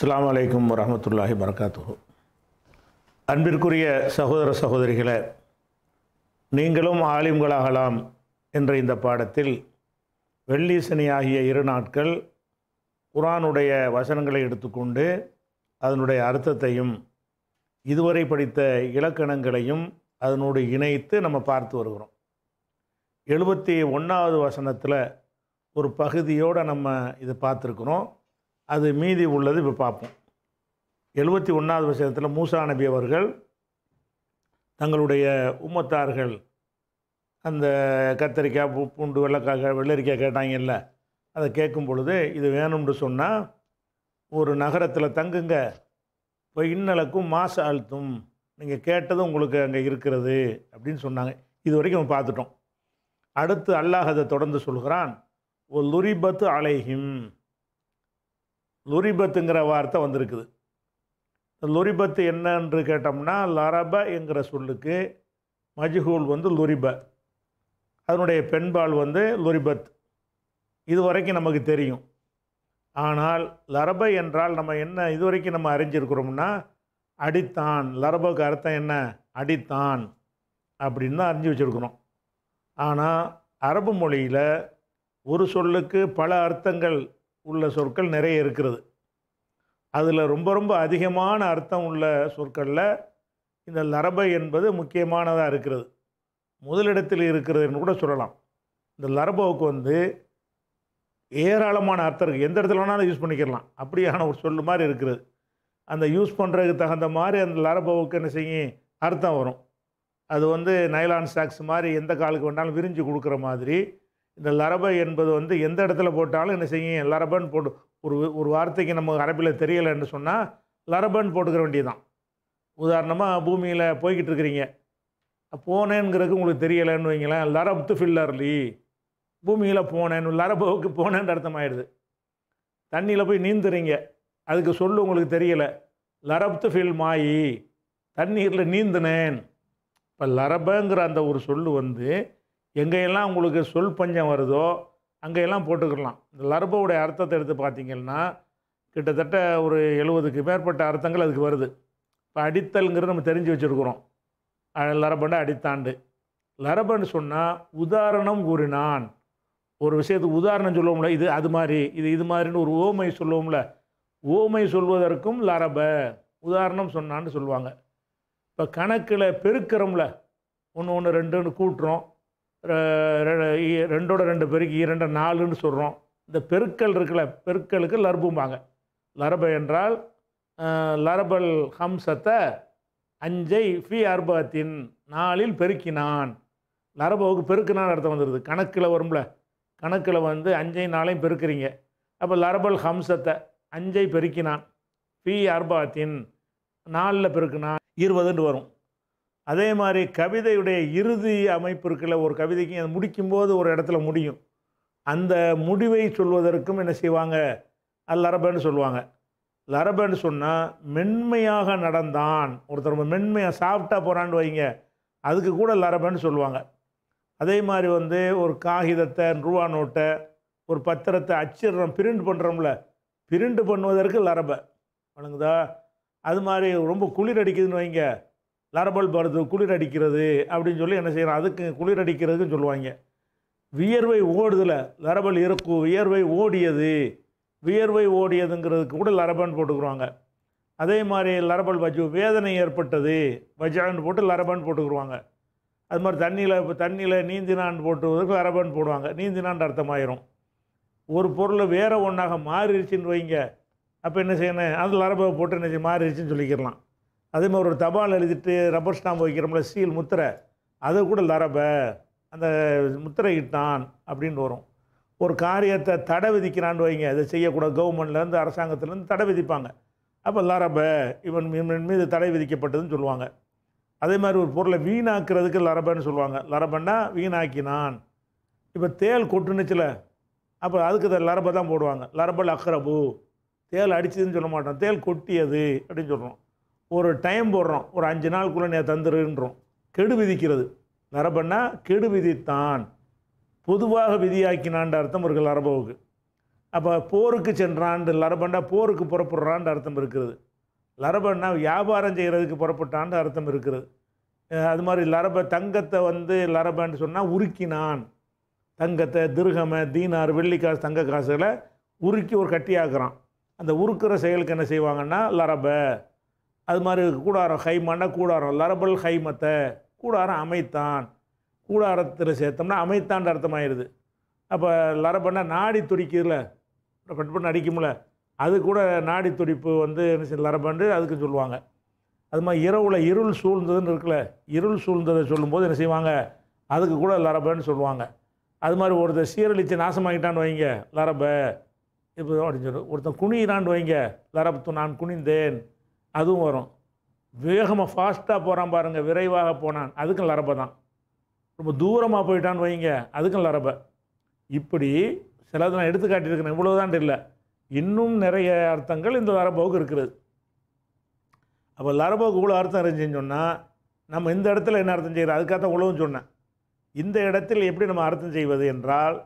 அஸ்லாம் வலைக்கம் வரமத்துல்லாஹி வரகாத்து அன்பிற்குரிய சகோதர சகோதரிகளை நீங்களும் ஆலிம்களாகலாம் என்ற இந்த பாடத்தில் வெள்ளி சனி ஆகிய இரு நாட்கள் குரானுடைய வசனங்களை எடுத்துக்கொண்டு அதனுடைய அர்த்தத்தையும் இதுவரை படித்த இலக்கணங்களையும் அதனோடு இணைத்து நம்ம பார்த்து வருகிறோம் எழுபத்தி ஒன்றாவது வசனத்தில் ஒரு பகுதியோடு நம்ம இதை பார்த்துருக்குறோம் அது மீதி உள்ளது இப்போ பார்ப்போம் எழுபத்தி ஒன்றாவது வசனத்தில் மூசா நபி அவர்கள் தங்களுடைய உம்மத்தார்கள் அந்த கத்தரிக்காய் பூ பூண்டு வெள்ளக்காய் வெள்ளரிக்காய் கேட்டாங்கல்ல அதை கேட்கும் பொழுது இது வேணும்னு சொன்னால் ஒரு நகரத்தில் தங்குங்க இப்போ இன்னலுக்கும் மாச அழுத்தும் நீங்கள் கேட்டதும் உங்களுக்கு அங்கே இருக்கிறது அப்படின்னு சொன்னாங்க இது வரைக்கும் பார்த்துட்டோம் அடுத்து அல்லாஹ் அதை தொடர்ந்து சொல்கிறான் ஒரு லுரிபத்து அலைஹிம் லுரிபத்துங்கிற வார்த்தை வந்திருக்குது லுரிபத்து என்னன்று கேட்டோம்னா லரப என்கிற சொல்லுக்கு மஜ்ஹூல் வந்து லுரிப அதனுடைய பெண்பால் வந்து லுரிபத் இது வரைக்கும் நமக்கு தெரியும் ஆனால் லரப என்றால் நம்ம என்ன இது வரைக்கும் நம்ம அறிஞ்சிருக்கிறோம்னா அடித்தான் லரபுக்கு அர்த்தம் என்ன அடித்தான் அப்படின்னு தான் அறிஞ்சு வச்சுருக்குறோம் ஆனால் அரபு மொழியில் ஒரு சொல்லுக்கு பல அர்த்தங்கள் உள்ள சொற்கள் நிறைய இருக்கிறது அதில் ரொம்ப ரொம்ப அதிகமான அர்த்தம் உள்ள சொற்களில் இந்த லரபை என்பது முக்கியமானதாக இருக்கிறது முதலிடத்தில் இருக்கிறதுன்னு கூட சொல்லலாம் இந்த லரபோவுக்கு வந்து ஏராளமான அர்த்தம் இருக்குது எந்த இடத்துல வேணாலும் யூஸ் பண்ணிக்கலாம் அப்படியான ஒரு சொல்லு மாதிரி இருக்கிறது அந்த யூஸ் பண்ணுறதுக்கு தகுந்த மாதிரி அந்த லரபோவுக்கு என்ன செய்யும் அர்த்தம் வரும் அது வந்து நைலான் சாக்ஸ் மாதிரி எந்த காலுக்கு வேணாலும் விரிஞ்சு கொடுக்குற மாதிரி இந்த லரபை என்பது வந்து எந்த இடத்துல போட்டாலும் என்ன செய்யும் லரபன் போட்டு ஒரு ஒரு வார்த்தைக்கு நம்ம அரபியில் தெரியலைன்னு சொன்னால் லரபன் போட்டுக்கிற வேண்டியதுதான் உதாரணமாக பூமியில் போய்கிட்டு இருக்கிறீங்க போனேங்கிறதுக்கு உங்களுக்கு தெரியலைன்னு வைங்களேன் து ஃபில்லர்லி பூமியில் போனேன் லரபவுக்கு போனேன்னு அர்த்தமாயிடுது தண்ணியில் போய் நீந்துறீங்க அதுக்கு சொல்லு உங்களுக்கு தெரியலை லரப்து ஃபில் மாயி தண்ணீரில் நீந்தினேன் இப்போ லரபங்கிற அந்த ஒரு சொல்லு வந்து எங்கேயெல்லாம் உங்களுக்கு சொல் பஞ்சம் வருதோ அங்கேயெல்லாம் போட்டுக்கலாம் இந்த லர்பவுடைய அர்த்தத்தை எடுத்து பார்த்திங்கன்னா கிட்டத்தட்ட ஒரு எழுபதுக்கு மேற்பட்ட அர்த்தங்கள் அதுக்கு வருது இப்போ அடித்தல்ங்கிறது நம்ம தெரிஞ்சு வச்சுருக்குறோம் லரபண்டை அடித்தாண்டு லரபன்னு சொன்னால் உதாரணம் கூறினான் ஒரு விஷயத்துக்கு உதாரணம் சொல்லுவோம்ல இது அது மாதிரி இது இது மாதிரின்னு ஒரு ஓமை சொல்லுவோம்ல ஓமை சொல்வதற்கும் லரப உதாரணம் சொன்னான்னு சொல்லுவாங்க இப்போ கணக்கில் பெருக்கிறோம்ல ஒன்று ஒன்று ரெண்டுன்னு கூட்டுறோம் ரெண்டோட ரெண்டு பெருக்கி இரண்டு நாலுன்னு சொல்கிறோம் இந்த பெருக்கல் இருக்குல்ல பெருக்கலுக்கு லர்பும்பாங்க லரப என்றால் லரபல் ஹம்சத்தை அஞ்சை ஃபி அர்பத்தின் நாளில் பெருக்கினான் லரபவுக்கு பெருக்கினான் அர்த்தம் வந்துடுது கணக்கில் வரும்ல கணக்கில் வந்து அஞ்சை நாளையும் பெருக்கிறீங்க அப்போ லரபல் ஹம்சத்தை அஞ்சை பெருக்கினான் ஃபி அர்பாத்தின் நாளில் பெருக்கினான் இருபதுன்னு வரும் அதே மாதிரி கவிதையுடைய இறுதி அமைப்பு இருக்கில்ல ஒரு கவிதைக்கு அது முடிக்கும்போது ஒரு இடத்துல முடியும் அந்த முடிவை சொல்வதற்கும் என்ன செய்வாங்க அது லரபன்னு சொல்லுவாங்க லரபன்னு சொன்னால் மென்மையாக நடந்தான் ஒருத்தர் மென்மையாக சாப்பிட்டா போகிறான்னு வைங்க அதுக்கு கூட லரபன்னு சொல்லுவாங்க அதே மாதிரி வந்து ஒரு காகிதத்தை ரூபா நோட்டை ஒரு பத்திரத்தை அச்சிடுறோம் பிரிண்ட் பண்ணுறோம்ல பிரிண்ட் பண்ணுவதற்கு லரபை வணங்குதா அது மாதிரி ரொம்ப குளிர் அடிக்குதுன்னு வைங்க லாரபால் படுத்து குளிர் அடிக்கிறது அப்படின்னு சொல்லி என்ன செய்யணும் அதுக்கு குளிர் அடிக்கிறதுன்னு சொல்லுவாங்க வியர்வை ஓடுதில் லரபல் இருக்கும் வியர்வை ஓடியது வியர்வை ஓடியதுங்கிறதுக்கு கூட லரபன் போட்டுக்குருவாங்க அதே மாதிரி லரபல் வச்சு வேதனை ஏற்பட்டது வஜான்னு போட்டு லரபன் போட்டுக்குருவாங்க அது மாதிரி தண்ணியில் இப்போ தண்ணியில் நீந்தினான் போட்டுவதற்கு லரபன் போடுவாங்க நீந்தினான் அர்த்தமாயிரும் ஒரு பொருளை வேறு ஒன்றாக மாறிடுச்சின்னு வைங்க அப்போ என்ன செய்யணும் அது லரபை போட்டு என்ன செய்ய மாறிடுச்சின்னு சொல்லிக்கிறலாம் அதே மாதிரி ஒரு தபால் எழுதிட்டு ரப்பர் ஸ்டாம்ப் வைக்கிறோம்ல சீல் முத்திரை அதை கூட லரப அந்த முத்திரையிட்டான் அப்படின்னு வரும் ஒரு காரியத்தை தடை விதிக்கிறான்னு வைங்க அதை செய்யக்கூடாது கவர்மெண்ட்லேருந்து அரசாங்கத்துலேருந்து தடை விதிப்பாங்க அப்போ லரப இவன் இவன் மீது தடை விதிக்கப்பட்டதுன்னு சொல்லுவாங்க அதே மாதிரி ஒரு பொருளை வீணாக்குறதுக்கு லரபன்னு சொல்லுவாங்க லரபன்னா வீணாக்கினான் இப்போ தேல் கொட்டுனுச்சில் அப்போ அதுக்கு இதை லரபை தான் போடுவாங்க லரபல் அக்ரபு தேல் அடிச்சதுன்னு சொல்ல மாட்டோம் தேல் கொட்டியது அப்படின்னு சொல்கிறோம் ஒரு டைம் போடுறோம் ஒரு அஞ்சு நாளுக்குள்ளே நீ தந்துருன்றோம் கெடு விதிக்கிறது நரபன்னா கெடு விதித்தான் பொதுவாக விதியாக்கினான்ற அர்த்தம் இருக்குது லரபவுக்கு அப்போ போருக்கு சென்றான் லரபண்டா போருக்கு புறப்படுறான் அர்த்தம் இருக்கிறது லரபன்னா வியாபாரம் செய்கிறதுக்கு புறப்பட்டான்ற அர்த்தம் இருக்கிறது அது மாதிரி லரப தங்கத்தை வந்து லரபன்னு சொன்னால் உருக்கினான் தங்கத்தை திருகம தீனார் வெள்ளிக்காசு தங்க காசுகளை உருக்கி ஒரு கட்டியாக்குறான் அந்த உருக்குற செயலுக்கு என்ன செய்வாங்கன்னா லரபை அது மாதிரி கூடாரம் ஹைமான்னா கூடாரம் லரபல் ஹைமத்தை கூடாரம் அமைத்தான் கூடாரத்தில் சேர்த்தோம்னா அமைத்தான்ற அர்த்தமாயிடுது அப்போ லரபன்னா நாடி துடிக்குதுல கட் பண்ணி அடிக்கும்ல அது கூட நாடி துடிப்பு வந்து லரபண்டு அதுக்கு சொல்லுவாங்க அது மாதிரி இரவில் இருள் சூழ்ந்ததுன்னு இருக்குல்ல இருள் சூழ்ந்ததை சொல்லும்போது என்ன செய்வாங்க அதுக்கு கூட லரபன்னு சொல்லுவாங்க அது மாதிரி ஒருத்தர் சீரழித்து நாசமாகிட்டான்னு வைங்க லரப இப்போ அப்படின்னு சொல்லுவோம் ஒருத்தன் குனியிறான்னு வைங்க லரபத்து நான் குனிந்தேன் அதுவும் வரும் வேகமாக ஃபாஸ்ட்டாக போகிறான் பாருங்கள் விரைவாக போனான் அதுக்கும் லரபை தான் ரொம்ப தூரமாக போயிட்டான்னு வைங்க அதுக்கும் லரபை இப்படி சிலது நான் எடுத்து காட்டியிருக்கிறேன் இவ்வளோதான் இல்லை இன்னும் நிறைய அர்த்தங்கள் இந்த லரபோவுக்கு இருக்கிறது அப்போ லரபோவுக்கு இவ்வளோ அர்த்தம் இருந்துச்சுன்னு சொன்னால் நம்ம இந்த இடத்துல என்ன அர்த்தம் செய்கிறோம் அதுக்காக தான் உழவும் சொன்னேன் இந்த இடத்தில் எப்படி நம்ம அர்த்தம் செய்வது என்றால்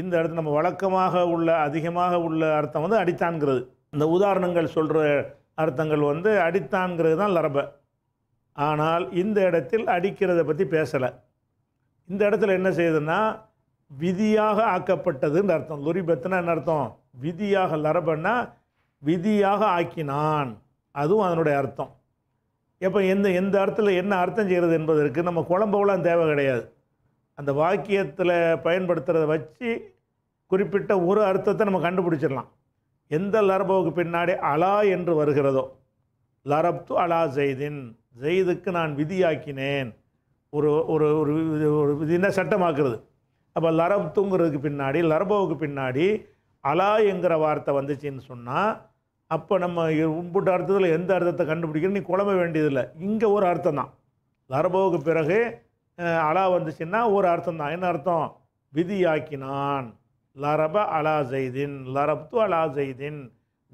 இந்த இடத்துல நம்ம வழக்கமாக உள்ள அதிகமாக உள்ள அர்த்தம் வந்து அடித்தான்கிறது இந்த உதாரணங்கள் சொல்கிற அர்த்தங்கள் வந்து அடித்தான்கிறது தான் லரப ஆனால் இந்த இடத்தில் அடிக்கிறத பற்றி பேசலை இந்த இடத்துல என்ன செய்யுதுன்னா விதியாக ஆக்கப்பட்டதுன்னு அர்த்தம் லுரிபத்துனா என்ன அர்த்தம் விதியாக லரபன்னா விதியாக ஆக்கினான் அதுவும் அதனுடைய அர்த்தம் எப்போ எந்த எந்த அர்த்தத்தில் என்ன அர்த்தம் செய்கிறது என்பதற்கு நம்ம குழம்பவெல்லாம் தேவை கிடையாது அந்த வாக்கியத்தில் பயன்படுத்துகிறத வச்சு குறிப்பிட்ட ஒரு அர்த்தத்தை நம்ம கண்டுபிடிச்சிடலாம் எந்த லரபோவுக்கு பின்னாடி அலா என்று வருகிறதோ லரப்து அலா ஜெய்தின் ஜெய்துக்கு நான் விதியாக்கினேன் ஒரு ஒரு ஒரு ஒரு என்ன சட்டமாக்குறது அப்போ லரப்துங்கிறதுக்கு பின்னாடி லரபோவுக்கு பின்னாடி அலா என்கிற வார்த்தை வந்துச்சின்னு சொன்னால் அப்போ நம்ம உம்புட்டு அர்த்தத்தில் எந்த அர்த்தத்தை கண்டுபிடிக்கிற நீ குழம்ப வேண்டியதில்லை இங்கே ஒரு அர்த்தம் தான் லரபோவுக்கு பிறகு அலா வந்துச்சுன்னா ஒரு அர்த்தம் தான் என்ன அர்த்தம் விதியாக்கினான் லரப அலா ஜெய்தின் லரப்து அலா ஜெய்தின்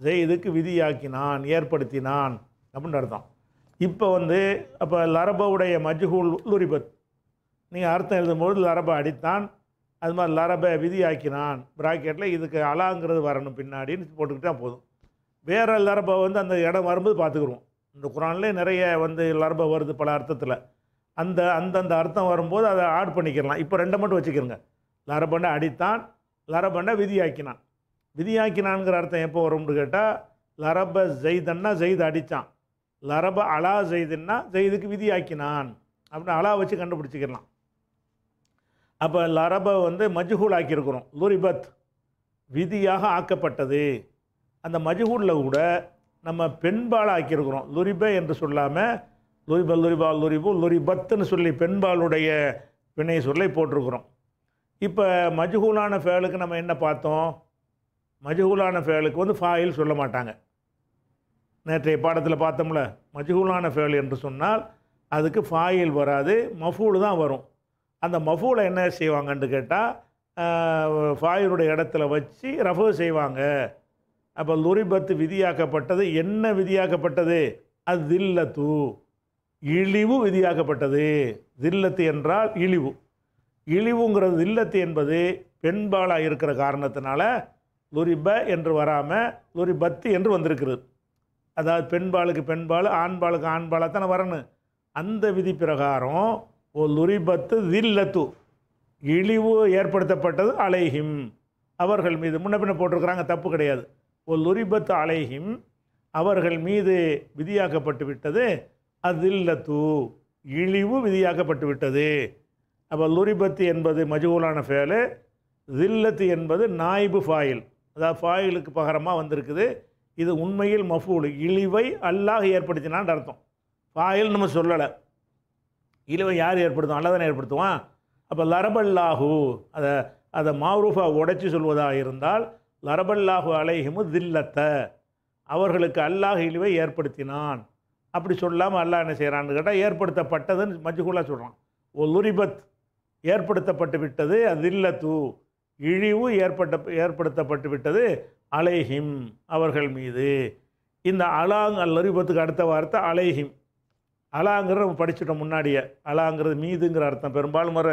ஜெய்துக்கு விதியாக்கினான் ஏற்படுத்தினான் அப்படின்னு அர்த்தம் இப்போ வந்து அப்போ லரபவுடைய மஜ்ஹூல் லுரிபத் நீங்கள் அர்த்தம் எழுதும்போது லரப அடித்தான் அது மாதிரி லரப விதியாக்கினான் ப்ராக்கெட்டில் இதுக்கு அலாங்கிறது வரணும் பின்னாடின்னு போட்டுக்கிட்டால் போதும் வேறு லரபை வந்து அந்த இடம் வரும்போது பார்த்துக்குருவோம் இந்த குரான்லேயே நிறைய வந்து லரபை வருது பல அர்த்தத்தில் அந்த அந்தந்த அர்த்தம் வரும்போது அதை ஆட் பண்ணிக்கிறலாம் இப்போ ரெண்டை மட்டும் வச்சுக்கிறோங்க லரபன்னு அடித்தான் லரபன்னா விதியாக்கினான் விதியாக்கினான்ங்கிற அர்த்தம் எப்போ வரும்னு கேட்டால் லரப ஜெய்தன்னா ஜெயித் அடித்தான் லரப அலா ஜெய்துன்னா ஜெய்துக்கு விதியாக்கினான் அப்படின்னு அலா வச்சு கண்டுபிடிச்சிக்கலாம் அப்போ லரபை வந்து மஜ்ஹூல் ஆக்கியிருக்கிறோம் லுரிபத் விதியாக ஆக்கப்பட்டது அந்த மஜ்ஹூலில் கூட நம்ம பெண்பால் ஆக்கியிருக்கிறோம் லுரிப என்று சொல்லாமல் லுரிப லுரிபால் லுரிபு லுரிபத்துன்னு சொல்லி பெண்பாலுடைய வினை சொல்லை போட்டிருக்கிறோம் இப்போ மஜ்ஹூலான ஃபேலுக்கு நம்ம என்ன பார்த்தோம் மஜ்ஹூலான ஃபேலுக்கு வந்து ஃபாயில் சொல்ல மாட்டாங்க நேற்றைய பாடத்தில் பார்த்தோம்ல மஜ்ஹூலான ஃபேல் என்று சொன்னால் அதுக்கு ஃபாயில் வராது மஃபூல் தான் வரும் அந்த மஃபூலை என்ன செய்வாங்கன்னு கேட்டால் ஃபாயிலுடைய இடத்துல வச்சு ரஃபு செய்வாங்க அப்போ லுரிபத்து விதியாக்கப்பட்டது என்ன விதியாக்கப்பட்டது அது தில்லத்து இழிவு விதியாக்கப்பட்டது தில்லத்து என்றால் இழிவு இழிவுங்கிறது இல்லத்து என்பது பெண்பாலாக இருக்கிற காரணத்தினால லுரிப என்று வராமல் லுரிபத்து என்று வந்திருக்கிறது அதாவது பெண்பாலுக்கு பெண்பால் ஆண்பாலுக்கு ஆண்பாலாக தானே வரணும் அந்த விதி பிரகாரம் ஓ லுரிபத்து தில்லத்து இழிவு ஏற்படுத்தப்பட்டது அலைஹிம் அவர்கள் மீது முன்ன பின்ன போட்டிருக்கிறாங்க தப்பு கிடையாது ஓ லுரிபத்து அலைஹிம் அவர்கள் மீது விதியாக்கப்பட்டு விட்டது அதில்லத்து இழிவு விதியாக்கப்பட்டு விட்டது அப்போ லுரிபத்து என்பது மஜூலான ஃபேலு ஜில்லத்து என்பது நாய்பு ஃபாயில் அதாவது ஃபாயிலுக்கு பகரமாக வந்திருக்குது இது உண்மையில் மஃபூல் இழிவை அல்லாஹ் ஏற்படுத்தினான்னு அர்த்தம் ஃபாயில் நம்ம சொல்லலை இழிவை யார் ஏற்படுத்தும் அல்லா ஏற்படுத்துவான் அப்போ லரபல்லாஹு அதை அதை மாரூஃபாக உடைச்சி சொல்வதாக இருந்தால் லரபல்லாஹு அலைஹிமு தில்லத்த அவர்களுக்கு அல்லாஹ் இழிவை ஏற்படுத்தினான் அப்படி சொல்லாமல் அல்லாஹ் என்ன செய்கிறான்னு கேட்டால் ஏற்படுத்தப்பட்டதுன்னு மஜ்குலாக சொல்கிறான் ஒ லுரிபத் ஏற்படுத்தப்பட்டு விட்டது அதில்ல தூ இழிவு ஏற்பட்ட ஏற்படுத்தப்பட்டு விட்டது அலைஹிம் அவர்கள் மீது இந்த அலாங் அல்ல விபத்துக்கு அடுத்த வார்த்தை அலைஹிம் அலாங்கிறத நம்ம படிச்சுட்டோம் முன்னாடியே அலாங்கிறது மீதுங்கிற அர்த்தம் பெரும்பாலும் வர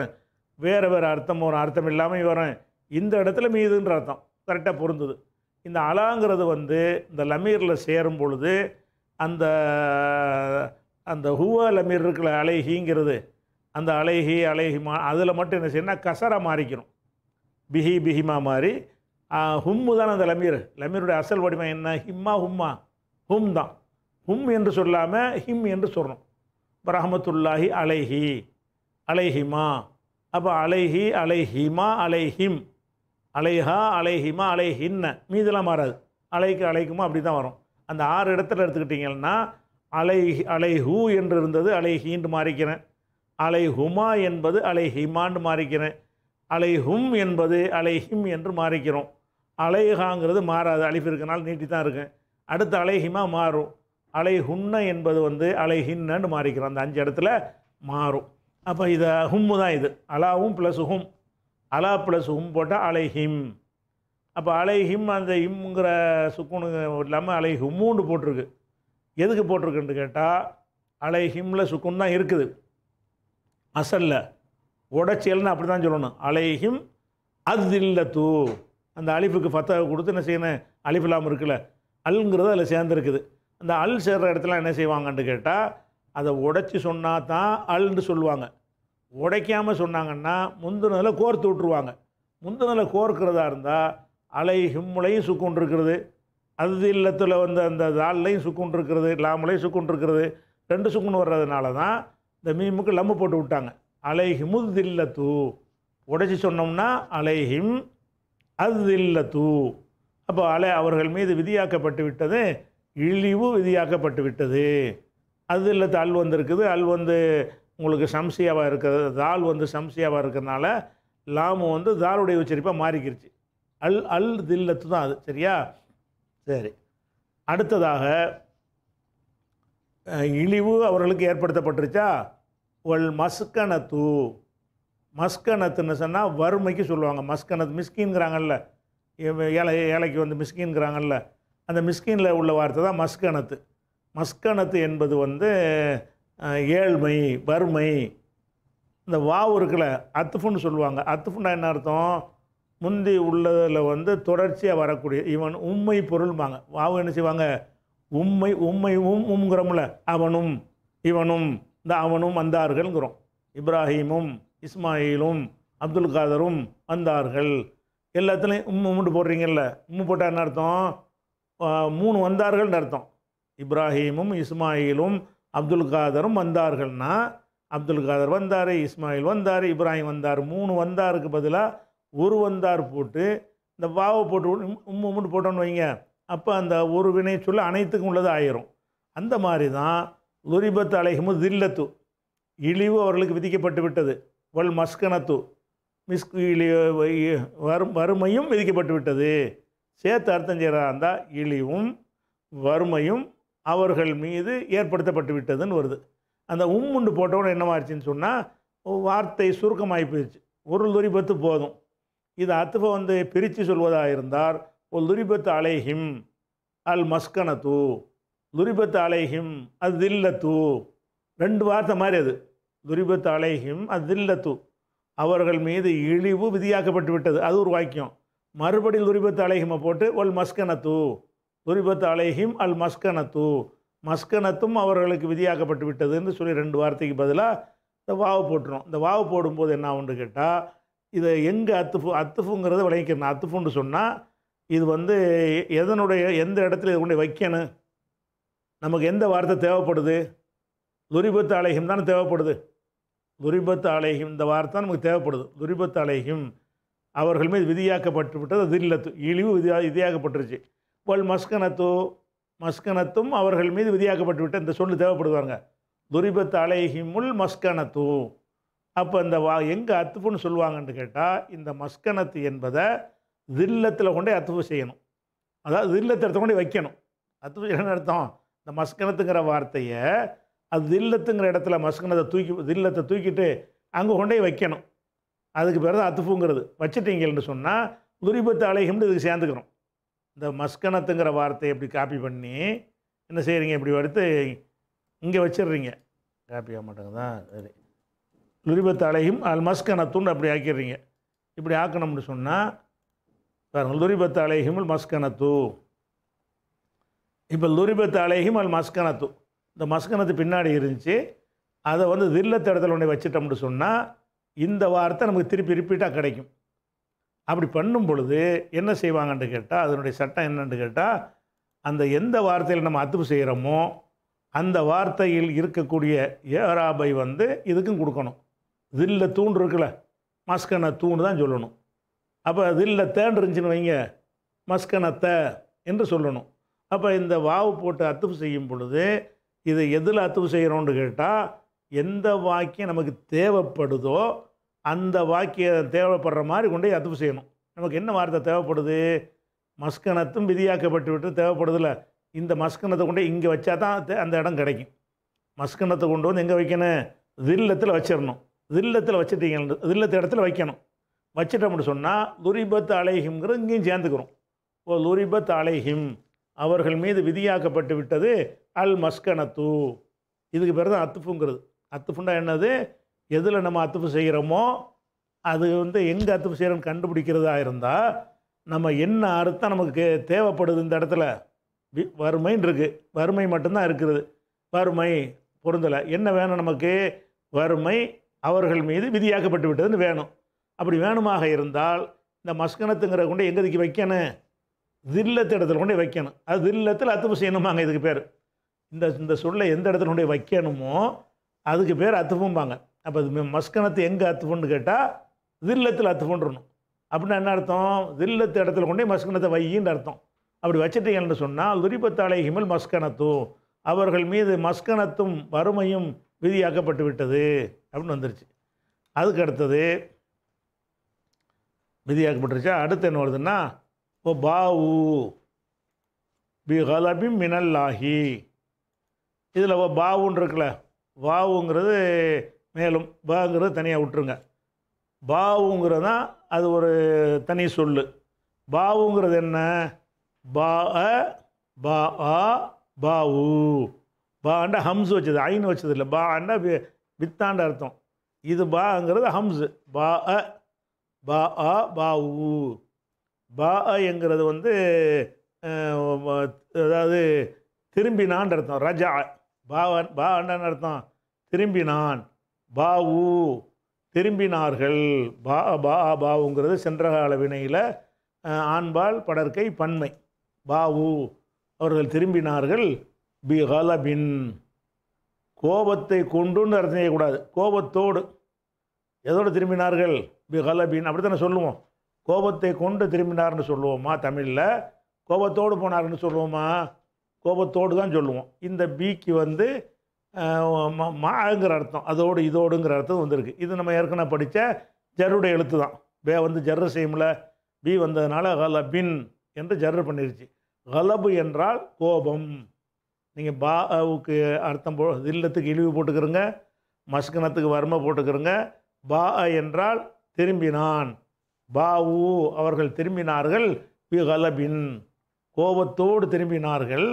வேறு வேறு அர்த்தம் ஒரு அர்த்தம் இல்லாமல் வரேன் இந்த இடத்துல மீதுன்ற அர்த்தம் கரெக்டாக பொருந்தது இந்த அலாங்கிறது வந்து இந்த லமீரில் சேரும் பொழுது அந்த அந்த ஹுவா லமீர் இருக்கிற அலைஹிங்கிறது அந்த அலைஹி அலைஹிமா அதில் மட்டும் என்ன செய்யணும்னா கசரா மாறிக்கணும் பிஹி பிஹிமா மாறி ஹும்மு தான் அந்த லமீர் லமீருடைய அசல் வடிவம் என்ன ஹிம்மா ஹும்மா ஹும் தான் ஹும் என்று சொல்லாமல் ஹிம் என்று சொல்லணும் ரஹமத்துல்லாஹி அலைஹி அலைஹிமா அப்போ அலைஹி அலைஹிமா அலைஹிம் அலைஹா அலைஹிமா அலைஹின்ன மீதெல்லாம் மாறாது அலைக்கு அலைக்குமா அப்படி தான் வரும் அந்த ஆறு இடத்துல எடுத்துக்கிட்டிங்கன்னா அலை அலைஹூ என்று இருந்தது அலைஹின்னு மாறிக்கிறேன் அலை ஹுமா என்பது அலை ஹிமான்னு மாறிக்கிறேன் அலை ஹும் என்பது அலை ஹிம் என்று மாறிக்கிறோம் அலைஹாங்கிறது மாறாது அழிப்பு இருக்கனால நீட்டி தான் இருக்கேன் அடுத்து அலைஹிமா மாறும் அலை ஹுன்ன என்பது வந்து அலை ஹின்னு மாறிக்கிறோம் அந்த அஞ்சு இடத்துல மாறும் அப்போ இதை ஹும்மு தான் இது அலாவும் ப்ளஸ் ஹும் அலா ப்ளஸ் ஹும் போட்டால் அலை ஹிம் அப்போ அலை ஹிம் அந்த ஹிம்ங்கிற சுக்குனு இல்லாமல் அலை ஹும்முன்னு போட்டிருக்கு எதுக்கு போட்டிருக்குன்னு கேட்டால் அலை ஹிம்மில் சுக்குன் தான் இருக்குது அசல்ல உடச்சியல்னு அப்படி தான் சொல்லணும் அலைஹிம் தூ அந்த அழிப்புக்கு ஃபத்தாவை கொடுத்து என்ன செய்யணும் அழிப்பு இல்லாமல் இருக்குல்ல அல்ங்கிறது அதில் சேர்ந்துருக்குது அந்த அல் சேர்கிற இடத்துல என்ன செய்வாங்கன்னு கேட்டால் அதை உடைச்சி சொன்னால் தான் அல்னு சொல்லுவாங்க உடைக்காமல் சொன்னாங்கன்னா முந்தினதில் கோர்த்து விட்டுருவாங்க முந்தினதில் கோர்க்கிறதா இருந்தால் அலை ஹிம்முலையும் சுக்குன் இருக்கிறது அது இல்லத்தில் வந்து அந்த தாள்லையும் சுக்குன் இருக்கிறது லாமலையும் சுக்குன் இருக்கிறது ரெண்டு சுக்குன்னு வர்றதுனால தான் இந்த மீமுக்கு லம்பு போட்டு விட்டாங்க அலைஹிமு தில்ல தூ உடைச்சி சொன்னோம்னா அலைஹிம் அது தில்ல தூ அப்போ அலை அவர்கள் மீது விதியாக்கப்பட்டு விட்டது இழிவு விதியாக்கப்பட்டு விட்டது அது இல்லத்து அல் வந்திருக்குது அல் வந்து உங்களுக்கு சம்சியாவாக இருக்கிறது தால் வந்து சம்சியாவாக இருக்கிறதுனால லாமு வந்து தாலுடைய உச்சரிப்பாக மாறிக்கிருச்சு அல் அல் தில்லத்து தான் அது சரியா சரி அடுத்ததாக இழிவு அவர்களுக்கு ஏற்படுத்தப்பட்டுருச்சா ஒல் மஸ்கணத்து மஸ்கணத்துன்னு சொன்னால் வறுமைக்கு சொல்லுவாங்க மஸ்கனத் மிஸ்கின்ங்கிறாங்கல்ல ஏழை ஏழைக்கு வந்து மிஸ்கின்ங்கிறாங்கல்ல அந்த மிஸ்கினில் உள்ள வார்த்தை தான் மஸ்கணத்து மஸ்கணத்து என்பது வந்து ஏழ்மை வறுமை இந்த வாவு இருக்குல்ல அத்துஃபுன்னு சொல்லுவாங்க அத்துஃபுன்னா என்ன அர்த்தம் முந்தி உள்ளதில் வந்து தொடர்ச்சியாக வரக்கூடிய இவன் உண்மை பொருள்பாங்க வாவு என்ன செய்வாங்க உம்மை உம்மை உம் உம்ங்கிறோம்ல அவனும் இவனும் இந்த அவனும் வந்தார்கள்ங்கிறோம் இப்ராஹீமும் இஸ்மாயிலும் அப்துல் காதரும் வந்தார்கள் எல்லாத்துலேயும் உம்மு உண்டு போடுறீங்கல்ல உம்மு போட்டால் என்ன அர்த்தம் மூணு வந்தார்கள்னு அர்த்தம் இப்ராஹீமும் இஸ்மாயிலும் அப்துல் காதரும் வந்தார்கள்னா அப்துல் காதர் வந்தார் இஸ்மாயில் வந்தார் இப்ராஹிம் வந்தார் மூணு வந்தாருக்கு பதிலாக ஒரு வந்தார் போட்டு இந்த வாவை போட்டு உம்மு உண்டு போட்டோன்னு வைங்க அப்போ அந்த ஒரு வினை சொல்ல அனைத்துக்கும் உள்ளது ஆயிரும் அந்த மாதிரி தான் லுரிபத் அலைஹமு தில்லத்து இழிவு அவர்களுக்கு விதிக்கப்பட்டு விட்டது வல் மஸ்கனத்து மிஸ் வரும் வறுமையும் விதிக்கப்பட்டு விட்டது சேர்த்து அர்த்தம் செய்கிறதா இருந்தால் இழிவும் வறுமையும் அவர்கள் மீது ஏற்படுத்தப்பட்டு விட்டதுன்னு வருது அந்த உம்முண்டு போட்டவொன்னு என்னமாச்சுன்னு சொன்னால் வார்த்தை சுருக்கமாகி போயிடுச்சு ஒரு துரிபத்து போதும் இது அத்துவ வந்து பிரித்து சொல்வதாக இருந்தால் ஓ லுரிபத் அலைஹிம் அல் மஸ்கன தூ லுரிபத் அலைஹிம் அது தூ ரெண்டு வார்த்தை மாதிரி அது துரிபத் அலைஹிம் அது தூ அவர்கள் மீது இழிவு விதியாக்கப்பட்டு விட்டது அது ஒரு வாக்கியம் மறுபடி துரிபத் அலைஹிமை போட்டு ஒல் தூ துரிபத் அலைஹிம் அல் மஸ்கன தூ மஸ்கனத்தும் அவர்களுக்கு விதியாக்கப்பட்டு விட்டதுன்னு சொல்லி ரெண்டு வார்த்தைக்கு பதிலாக இந்த வாவு போட்டுரும் இந்த வாவு போடும்போது என்ன ஆகுன்னு கேட்டால் இதை எங்கே அத்துஃபு அத்துஃபுங்கிறத விளைவிக்கிறேன் அத்துஃபுன்னு சொன்னால் இது வந்து எதனுடைய எந்த இடத்துல இது கொண்டு வைக்கணும் நமக்கு எந்த வார்த்தை தேவைப்படுது துரிபத்து அலைஹிம் தானே தேவைப்படுது துரிபத்து அலைஹிம் இந்த வார்த்தை நமக்கு தேவைப்படுது துரிபத்து அலைஹிம் அவர்கள் மீது விதியாக்கப்பட்டு விட்டது தில்லத்து இழிவு விதியா விதியாக்கப்பட்டுருச்சு வல் மஸ்கனத்தோ மஸ்கனத்தும் அவர்கள் மீது விதியாக்கப்பட்டு விட்ட இந்த சொல்லு தேவைப்படுவாங்க துரிபத்து அலைஹிமுல் மஸ்கனத்து அப்போ இந்த வா எங்கே அத்துப்புன்னு சொல்லுவாங்கன்னு கேட்டால் இந்த மஸ்கனத்து என்பதை தில்லத்தில் கொண்டே அத்துவு செய்யணும் அதாவது தில்லத்தை எடுத்து கொண்டு வைக்கணும் அத்துப்பு என்ன அர்த்தம் இந்த மஸ்கனத்துங்கிற வார்த்தையை அது தில்லத்துங்கிற இடத்துல மஸ்கனத்தை தூக்கி தில்லத்தை தூக்கிட்டு அங்கே கொண்டே வைக்கணும் அதுக்கு பிறகு தான் அத்துஃபுங்கிறது வச்சுட்டீங்கன்னு சொன்னால் துரிபத்து அலைகம்னு இதுக்கு சேர்ந்துக்கிறோம் இந்த மஸ்கனத்துங்கிற வார்த்தையை இப்படி காப்பி பண்ணி என்ன செய்கிறீங்க இப்படி எடுத்து இங்கே வச்சிடுறீங்க காப்பி ஆக மாட்டேங்குதா சரி லுரிபத்து அலையும் அல் மஸ்கனத்துன்னு அப்படி ஆக்கிடுறீங்க இப்படி ஆக்கணும்னு சொன்னால் பாருங்கள் துரிபத் அலைஹிம் அல் மஸ்கனத்து இப்போ லுரிபத் அலைஹிம் அல் மஸ்கனத்து இந்த மஸ்கனத்து பின்னாடி இருந்துச்சு அதை வந்து தில்லத்த இடத்துல ஒன்றை வச்சுட்டோம்னு சொன்னால் இந்த வார்த்தை நமக்கு திருப்பி ரிப்பீட்டாக கிடைக்கும் அப்படி பண்ணும் பொழுது என்ன செய்வாங்கன்னு கேட்டால் அதனுடைய சட்டம் என்னன்னு கேட்டால் அந்த எந்த வார்த்தையில் நம்ம அத்துப்பு செய்கிறோமோ அந்த வார்த்தையில் இருக்கக்கூடிய ஏராபை வந்து இதுக்கும் கொடுக்கணும் தில்ல தூண் இருக்குல்ல மஸ்கனை தூண் தான் சொல்லணும் அப்போ அது இல்லை தேன் இருந்துச்சுன்னு வைங்க மஸ்கனத்தை என்று சொல்லணும் அப்போ இந்த வாவு போட்டு அத்துப்பு செய்யும் பொழுது இதை எதில் அத்துப்பு செய்கிறோன்னு கேட்டால் எந்த வாக்கியம் நமக்கு தேவைப்படுதோ அந்த வாக்கிய தேவைப்படுற மாதிரி கொண்டு போய் அத்துப்பு செய்யணும் நமக்கு என்ன வார்த்தை தேவைப்படுது மஸ்கனத்தும் விதியாக்கப்பட்டு விட்டு தேவைப்படுதில்ல இந்த மஸ்கனத்தை கொண்டு இங்கே வச்சா தான் அந்த இடம் கிடைக்கும் மஸ்கனத்தை கொண்டு வந்து எங்கே வைக்கணும் தில்லத்தில் வச்சிடணும் தில்லத்தில் வச்சுட்டீங்க தில்லத்து இடத்துல வைக்கணும் வச்சிட்டோம்னு சொன்னால் லுரிபத் அலைஹிம்ங்கிற இங்கேயும் சேர்ந்துக்கிறோம் ஓ லுரிபத் அலைஹிம் அவர்கள் மீது விதியாக்கப்பட்டு விட்டது அல் மஸ்கனத்து இதுக்கு பிறகு தான் அத்துஃபுங்கிறது அத்துஃபுண்டா என்னது எதில் நம்ம அத்துஃபு செய்கிறோமோ அது வந்து எங்கே அத்துஃபு செய்கிறோம்னு கண்டுபிடிக்கிறதா இருந்தால் நம்ம என்ன அறுத்தம் நமக்கு தேவைப்படுது இந்த இடத்துல வி வறுமைன்னு இருக்குது வறுமை மட்டும்தான் இருக்கிறது வறுமை பொருந்தலை என்ன வேணும் நமக்கு வறுமை அவர்கள் மீது விதியாக்கப்பட்டு விட்டதுன்னு வேணும் அப்படி வேணுமாக இருந்தால் இந்த மஸ்கனத்துங்கிற கொண்டே எங்கதுக்கு வைக்கணும் தில்லத்து இடத்துல கொண்டே வைக்கணும் அது தில்லத்தில் அத்துப்பு செய்யணுமாங்க இதுக்கு பேர் இந்த இந்த சொல்லை எந்த இடத்துல கொண்டு வைக்கணுமோ அதுக்கு பேர் அத்துப்பும்பாங்க அப்போ அது மஸ்கனத்து எங்கே அத்துப்புன்னு கேட்டால் தில்லத்தில் அத்துப்புன்றணும் அப்படின்னா என்ன அர்த்தம் தில்லத்து இடத்துல கொண்டே மஸ்கனத்தை வையின்னு அர்த்தம் அப்படி வச்சுட்டீங்கன்னு சொன்னால் துரிபத்தாலை ஹிமல் மஸ்கனத்தும் அவர்கள் மீது மஸ்கனத்தும் வறுமையும் விதியாக்கப்பட்டு விட்டது அப்படின்னு வந்துருச்சு அதுக்கு அடுத்தது விதியாக்கப்பட்டுருச்சா அடுத்து என்ன வருதுன்னா ஓ பாவு பி ஹலபி மினல்லாஹி இதில் ஓ பாவுன்னு இருக்குல்ல வாவுங்கிறது மேலும் பாங்கிறது தனியாக விட்டுருங்க பாவுங்கிறது தான் அது ஒரு தனி சொல் பாவுங்கிறது என்ன பா பா ஆ பாவு பாண்டா ஹம்ஸ் வச்சது ஐன்னு வச்சது இல்லை பாண்டா வித்தாண்ட அர்த்தம் இது பாங்கிறது ஹம்ஸு பா பா ஆ பா உ பா என்கிறது வந்து அதாவது திரும்பினான் அர்த்தம் ரஜா பாவன் பா அண்ணன் அர்த்தம் திரும்பினான் பா உ திரும்பினார்கள் பா பா பாவுங்கிறது சென்ற கால வினையில் ஆண்பால் படற்கை பன்மை பா உ அவர்கள் திரும்பினார்கள் பி ஹலபின் கோபத்தை கொண்டுன்னு அர்த்தம் செய்யக்கூடாது கோபத்தோடு எதோடு திரும்பினார்கள் பி கலபின் அப்படி தானே சொல்லுவோம் கோபத்தை கொண்டு திரும்பினார்னு சொல்லுவோமா தமிழில் கோபத்தோடு போனார்னு சொல்லுவோமா கோபத்தோடு தான் சொல்லுவோம் இந்த பிக்கு வந்து மாங்கிற அர்த்தம் அதோடு இதோடுங்கிற அர்த்தம் வந்திருக்கு இது நம்ம ஏற்கனவே படித்த ஜருடைய எழுத்து தான் பே வந்து ஜர்ரு செய்யமில் பி வந்ததுனால ஹலபின் என்று ஜர்ரு பண்ணிருச்சு கலபு என்றால் கோபம் நீங்கள் பாவுக்கு அர்த்தம் போ இல்லத்துக்கு இழிவு போட்டுக்கிறோங்க மஸ்கனத்துக்கு வறுமை போட்டுக்கிறோங்க பா என்றால் திரும்பினான் பாவு அவர்கள் திரும்பினார்கள் பிகலபின் கோபத்தோடு திரும்பினார்கள்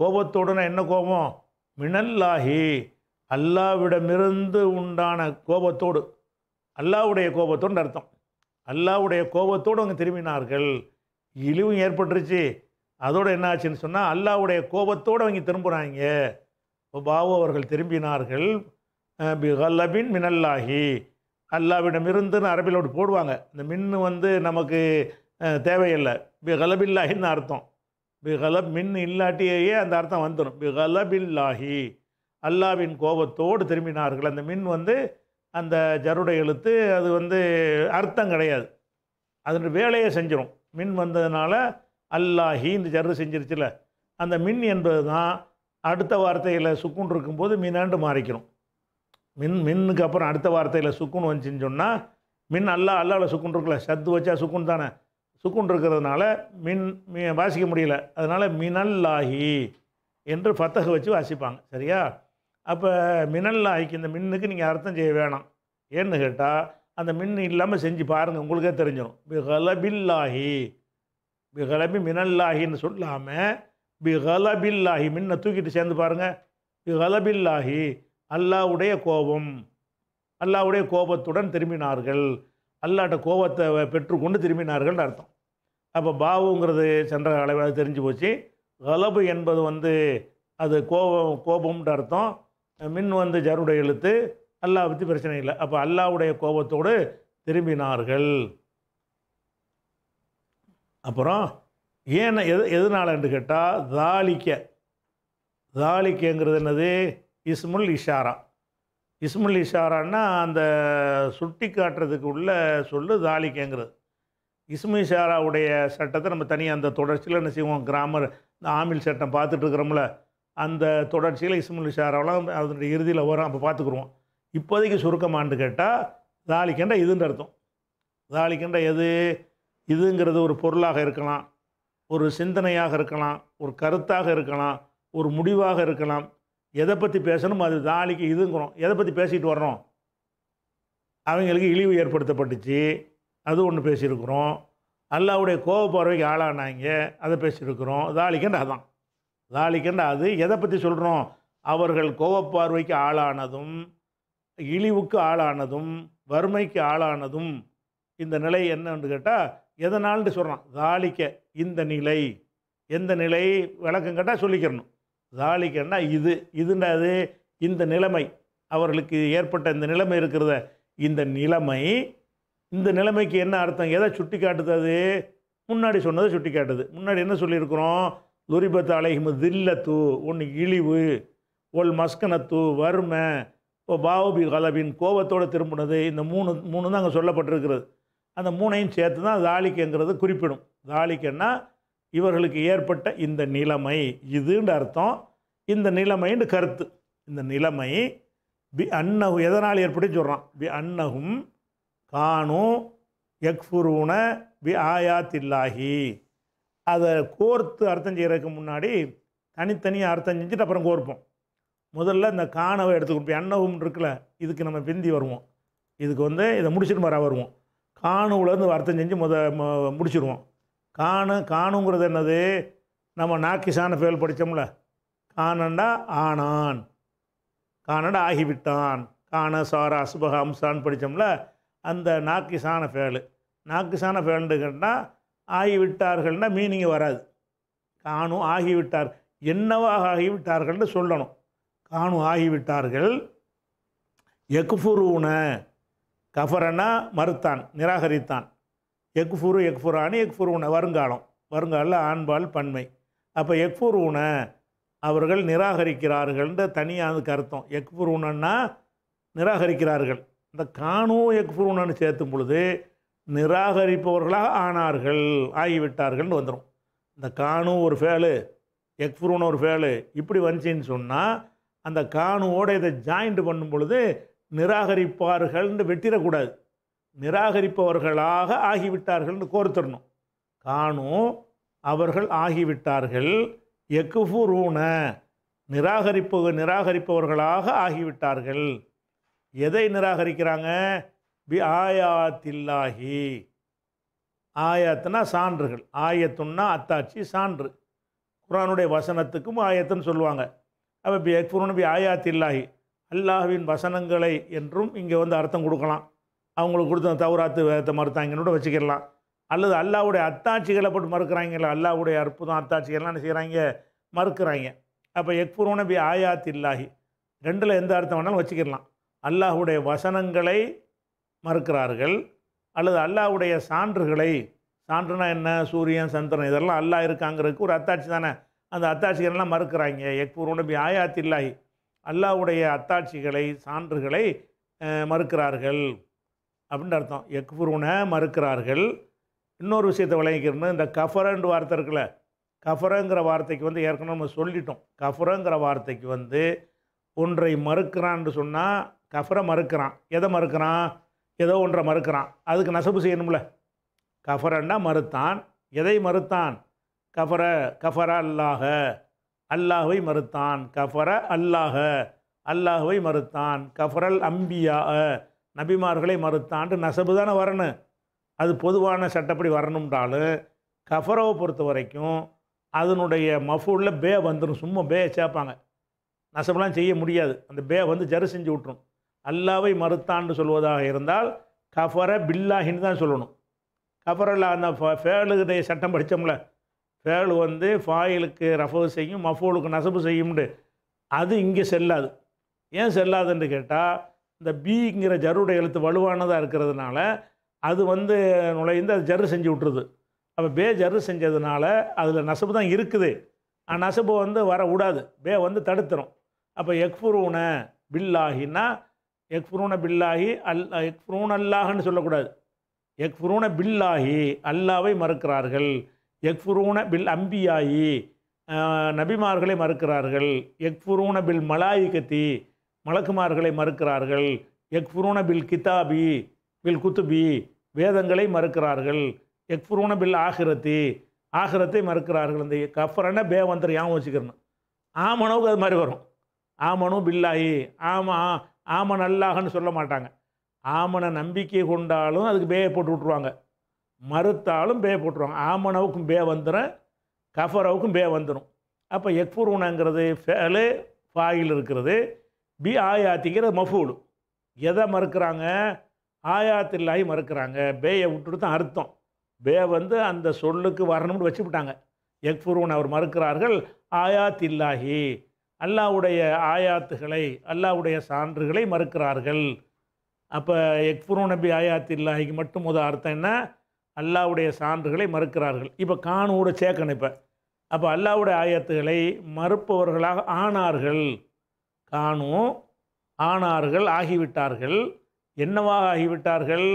கோபத்தோடுனா என்ன கோபம் மினல்லாகி அல்லாவிடமிருந்து உண்டான கோபத்தோடு அல்லாவுடைய கோபத்தோடு அர்த்தம் அல்லாவுடைய கோபத்தோடு அவங்க திரும்பினார்கள் இழிவும் ஏற்பட்டுருச்சு அதோடு என்ன ஆச்சுன்னு சொன்னால் அல்லாவுடைய கோபத்தோடு அவங்க திரும்புகிறாங்க பாபு அவர்கள் திரும்பினார்கள் பிகலபின் மினல்லாகி இருந்துன்னு அரபியில் அப்படி போடுவாங்க இந்த மின்னு வந்து நமக்கு தேவையில்லை பி கலபில்லாஹின்னு அர்த்தம் பி கலப் மின் இல்லாட்டியே அந்த அர்த்தம் வந்துடும் பி கலபில்லாஹி அல்லாவின் கோபத்தோடு திரும்பினார்கள் அந்த மின் வந்து அந்த ஜருடை எழுத்து அது வந்து அர்த்தம் கிடையாது அதனுடைய வேலையை செஞ்சிடும் மின் வந்ததுனால அல்லாஹி இந்த ஜரு செஞ்சிருச்சுல அந்த மின் என்பது தான் அடுத்த வார்த்தையில் சுக்குண்டு இருக்கும்போது மினாண்டு மாறிக்கிறோம் மின் மின்னுக்கு அப்புறம் அடுத்த வார்த்தையில் சுக்குன்னு வந்துச்சின்னு சொன்னால் மின் அல்ல அல்லாவில் சுக்குன் இருக்கல சத்து வச்சா சுக்குன் தானே சுக்குன் இருக்கிறதுனால மின் மீ வாசிக்க முடியல அதனால் மினல்லாகி என்று ஃபத்தக வச்சு வாசிப்பாங்க சரியா அப்போ மினல்லாகிக்கு இந்த மின்னுக்கு நீங்கள் அர்த்தம் செய்ய வேணாம் ஏன்னு கேட்டால் அந்த மின் இல்லாமல் செஞ்சு பாருங்கள் உங்களுக்கே தெரிஞ்சிடும் பிகலபில்லாஹி பிகலபி மினல்லாகின்னு சொல்லாமல் பிகலபில்லாஹி மின்னை தூக்கிட்டு சேர்ந்து பாருங்கள் பிகலபில்லாஹி அல்லாவுடைய கோபம் அல்லாவுடைய கோபத்துடன் திரும்பினார்கள் அல்லாட்ட கோபத்தை பெற்றுக்கொண்டு திரும்பினார்கள்னு அர்த்தம் அப்போ பாவுங்கிறது சென்ற அளவில் தெரிஞ்சு போச்சு கலபு என்பது வந்து அது கோபம் கோபம்ன்ற அர்த்தம் மின் வந்து ஜருடைய எழுத்து அல்லா பற்றி பிரச்சனை இல்லை அப்போ அல்லாவுடைய கோபத்தோடு திரும்பினார்கள் அப்புறம் ஏன் எது எதுனால என்று கேட்டால் தாளிக்க தாளிக்கங்கிறது என்னது இஸ்முல் இஷாரா இஸ்முல் இஷாரான்னா அந்த சுட்டி காட்டுறதுக்கு உள்ள சொல்லு தாலிக்கேங்கிறது இஸ்மு இஷாராவுடைய சட்டத்தை நம்ம தனியாக அந்த தொடர்ச்சியில் என்ன செய்வோம் கிராமர் இந்த ஆமில் சட்டம் பார்த்துட்டு இருக்கிறோம்ல அந்த தொடர்ச்சியில் இஸ்முல் இஷாராவெலாம் அதனுடைய இறுதியில் வரும் அப்போ பார்த்துக்குருவோம் இப்போதைக்கு சுருக்கமானு கேட்டால் தாலிக்கண்டா இதுன்ற அர்த்தம் தாலிக்கண்டா எது இதுங்கிறது ஒரு பொருளாக இருக்கலாம் ஒரு சிந்தனையாக இருக்கலாம் ஒரு கருத்தாக இருக்கலாம் ஒரு முடிவாக இருக்கலாம் எதை பற்றி பேசணும் அது நாளைக்கு இதுங்கிறோம் எதை பற்றி பேசிகிட்டு வர்றோம் அவங்களுக்கு இழிவு ஏற்படுத்தப்பட்டுச்சு அது ஒன்று பேசியிருக்கிறோம் அல்லாவுடைய கோப பார்வைக்கு ஆளானாங்க அதை பேசியிருக்கிறோம் தாளிக்கண்ட அதான் தாளிக்கண்ட அது எதை பற்றி சொல்கிறோம் அவர்கள் கோபப்பார்வைக்கு ஆளானதும் இழிவுக்கு ஆளானதும் வறுமைக்கு ஆளானதும் இந்த நிலை என்னன்னு கேட்டால் எதனால்னு சொல்கிறான் தாளிக்க இந்த நிலை எந்த நிலை விளக்கம் கேட்டால் சொல்லிக்கிறணும் தாலிக்கன்னா இது இதுன்றது அது இந்த நிலைமை அவர்களுக்கு ஏற்பட்ட இந்த நிலைமை இருக்கிறத இந்த நிலைமை இந்த நிலைமைக்கு என்ன அர்த்தம் எதை சுட்டி காட்டுது அது முன்னாடி சொன்னதை சுட்டி காட்டுது முன்னாடி என்ன சொல்லியிருக்கிறோம் துரிபத்து அலைஹிம தில்லத்து ஒன்று இழிவு ஒல் மஸ்கனத்து வறுமை இப்போ பாவபி கலபின் கோபத்தோடு திரும்பினது இந்த மூணு மூணு தான் அங்கே சொல்லப்பட்டிருக்கிறது அந்த மூணையும் சேர்த்து தான் தாலிக்குங்கிறது குறிப்பிடும் தாலிக்குன்னா இவர்களுக்கு ஏற்பட்ட இந்த நிலைமை இதுன்ற அர்த்தம் இந்த நிலைமைன்னு கருத்து இந்த நிலைமை பி அன்னகு எதனால் ஏற்பட்டு சொல்கிறான் பி அன்னகும் காணும் எக்ஃபுருன பி ஆயாத்தில்லாகி அதை கோர்த்து அர்த்தம் செய்கிறதுக்கு முன்னாடி தனித்தனியாக அர்த்தம் செஞ்சுட்டு அப்புறம் கோர்ப்போம் முதல்ல இந்த காணவை எடுத்துக்கணும் அன்னகும் இருக்குல்ல இதுக்கு நம்ம பிந்தி வருவோம் இதுக்கு வந்து இதை முடிச்சுட்டு மர வருவோம் காணுவிலேருந்து அர்த்தம் செஞ்சு முத முடிச்சிடுவோம் காணு காணுங்கிறது என்னது நம்ம நாக்கிசான ஃபேல் படித்தோம்ல காணண்டா ஆனான் காணண்டா ஆகிவிட்டான் காண சார அசுபக அம்சான்னு படித்தோம்ல அந்த நாக்கிசான ஃபேலு நாக்கிசான ஃபேல்னு கேட்டால் மீனிங் வராது காணும் ஆகிவிட்டார் என்னவாக ஆகிவிட்டார்கள்னு சொல்லணும் காணும் ஆகிவிட்டார்கள் எக்ஃபுரூன கஃபரனா மறுத்தான் நிராகரித்தான் எக்ஃபூரு எக்ஃபூர் அணு எக்ஃபூர் உண வருங்காலம் வருங்காலில் ஆண்பால் பன்மை அப்போ எக்ஃபூர் உண அவர்கள் நிராகரிக்கிறார்கள்ன்ற தனியான அர்த்தம் எக்ஃபூர் உணன்னா நிராகரிக்கிறார்கள் இந்த காணும் எக்ஃபூர் உணன்னு சேர்த்தும் பொழுது நிராகரிப்பவர்களாக ஆனார்கள் ஆகிவிட்டார்கள்னு வந்துடும் இந்த காணும் ஒரு ஃபேலு எக்ஃபுரூன் ஒரு ஃபேலு இப்படி வந்துச்சின்னு சொன்னால் அந்த காணுவோடு இதை ஜாயிண்ட் பண்ணும் பொழுது நிராகரிப்பார்கள்னு வெட்டிடக்கூடாது நிராகரிப்பவர்களாக ஆகிவிட்டார்கள்னு கோர்த்தரணும் காணும் அவர்கள் ஆகிவிட்டார்கள் எக்குஃபுரூன நிராகரிப்பு நிராகரிப்பவர்களாக ஆகிவிட்டார்கள் எதை நிராகரிக்கிறாங்க பி ஆயாத்தில்லாஹி ஆயாத்துனா சான்றுகள் ஆயத்துன்னா அத்தாட்சி சான்று குரானுடைய வசனத்துக்கும் ஆயத்துன்னு சொல்லுவாங்க அப்போ பி எக்ஃபுரூன் பி ஆயாத்தில்லாஹி அல்லாஹுவின் வசனங்களை என்றும் இங்கே வந்து அர்த்தம் கொடுக்கலாம் அவங்களுக்கு கொடுத்த தவறாத்து வேதத்தை மறுத்தாங்கன்னு வச்சுக்கிடலாம் அல்லது அல்லாவுடைய அத்தாட்சிகளை போட்டு மறுக்கிறாங்களா அல்லாவுடைய அற்புதம் அத்தாட்சிகள்லாம் என்ன செய்கிறாங்க மறுக்கிறாங்க அப்போ எக்புரோன பி ஆயாத் இல்லாஹி ரெண்டில் எந்த அர்த்தம் வேணாலும் வச்சுக்கிடலாம் அல்லாஹுடைய வசனங்களை மறுக்கிறார்கள் அல்லது அல்லாவுடைய சான்றுகளை சான்றுனா என்ன சூரியன் சந்திரன் இதெல்லாம் அல்லாஹ் இருக்காங்கிறதுக்கு ஒரு அத்தாட்சி தானே அந்த அத்தாட்சிகள்லாம் மறுக்கிறாங்க எக்பூரோட பி ஆயாத் இல்லாஹி அல்லாவுடைய அத்தாட்சிகளை சான்றுகளை மறுக்கிறார்கள் அப்படின்ட்டு அர்த்தம் எக்ஃபுருன மறுக்கிறார்கள் இன்னொரு விஷயத்தை விளங்கிக்கிறேன்னு இந்த கஃபரன்ட் வார்த்தை இருக்குல்ல கஃபரங்கிற வார்த்தைக்கு வந்து ஏற்கனவே நம்ம சொல்லிட்டோம் கஃபரங்கிற வார்த்தைக்கு வந்து ஒன்றை மறுக்கிறான்னு சொன்னால் கஃபரை மறுக்கிறான் எதை மறுக்கிறான் ஏதோ ஒன்றை மறுக்கிறான் அதுக்கு நெசப்பு செய்யணும்ல கஃபரன்னா மறுத்தான் எதை மறுத்தான் கஃபர கஃபர அல்லாஹ அல்லாஹுவை மறுத்தான் கஃபர அல்லாஹ அல்லாஹுவை மறுத்தான் கஃபரல் அம்பியா நபிமார்களை மறுத்தாண்டு நசபு தானே வரணும் அது பொதுவான சட்டப்படி வரணும்ன்றாலும் கஃபரோவை பொறுத்த வரைக்கும் அதனுடைய மஃபூலில் பே வந்துடும் சும்மா பே சேர்ப்பாங்க நசபெல்லாம் செய்ய முடியாது அந்த பே வந்து ஜரு செஞ்சு விட்ரும் அல்லாவை மறுத்தாண்டு சொல்வதாக இருந்தால் கஃபர பில்லாஹின்னு தான் சொல்லணும் கஃபரில் அந்த ஃபேலுடைய சட்டம் படித்தோம்ல ஃபேல் வந்து ஃபாயிலுக்கு ரஃபு செய்யும் மஃபூலுக்கு நசபு செய்யும்ண்டு அது இங்கே செல்லாது ஏன் செல்லாதுன்னு கேட்டால் இந்த பிங்கிற ஜருடைய எழுத்து வலுவானதாக இருக்கிறதுனால அது வந்து நுழைந்து அது ஜரு செஞ்சு விட்ருது அப்போ பே ஜரு செஞ்சதுனால அதில் நசப்பு தான் இருக்குது நசப்பு வந்து விடாது பே வந்து தடுத்துரும் அப்போ எக்ஃபுரூன பில்லாகினா எக்ஃபுரூன பில்லாகி அல் எக்ஃபுரூன் அல்லாஹன்னு சொல்லக்கூடாது எக்ஃபுரூன பில்லாகி அல்லாவை மறுக்கிறார்கள் எக்ஃபுரூன பில் அம்பியாயி நபிமார்களை மறுக்கிறார்கள் எக்ஃபுரூன பில் மலாயிகத்தி மலக்குமார்களை மறுக்கிறார்கள் எக்ஃபுரூன பில் கிதாபி பில் குத்துபி வேதங்களை மறுக்கிறார்கள் எக்ஃபுரூன பில் ஆகிரத்தி ஆகிரத்தை மறுக்கிறார்கள் இந்த கஃபரன வந்துரு ஞாபகம் வச்சுக்கிறணும் ஆமனவுக்கு அது மாதிரி வரும் ஆமனும் பில்லாயி ஆமா ஆமன் அல்லாஹன்னு சொல்ல மாட்டாங்க ஆமனை நம்பிக்கை கொண்டாலும் அதுக்கு பேயை போட்டு விட்ருவாங்க மறுத்தாலும் பே போட்டுருவாங்க ஆமனவுக்கும் பே வந்துடும் கஃபரவுக்கும் பே வந்துடும் அப்போ எக்ஃபுரூனங்கிறது ஃபேலு ஃபாயில் இருக்கிறது பி ஆயாத்திங்கிற மஃபூலு எதை மறுக்கிறாங்க ஆயாத்தில்லாகி மறுக்கிறாங்க பேயை விட்டுட்டு தான் அர்த்தம் பே வந்து அந்த சொல்லுக்கு வரணும்னு வச்சுவிட்டாங்க எக்ஃபுருவன் அவர் மறுக்கிறார்கள் ஆயாத் இல்லாஹி அல்லாவுடைய ஆயாத்துகளை அல்லாவுடைய சான்றுகளை மறுக்கிறார்கள் அப்போ எக்ஃபுரு நபி இல்லாஹிக்கு மட்டும் முத அர்த்தம் என்ன அல்லாவுடைய சான்றுகளை மறுக்கிறார்கள் இப்போ காணூட சேக்கணும் இப்போ அப்போ அல்லாவுடைய ஆயத்துகளை மறுப்பவர்களாக ஆனார்கள் காணும் ஆனார்கள் ஆகிவிட்டார்கள் என்னவாக ஆகிவிட்டார்கள்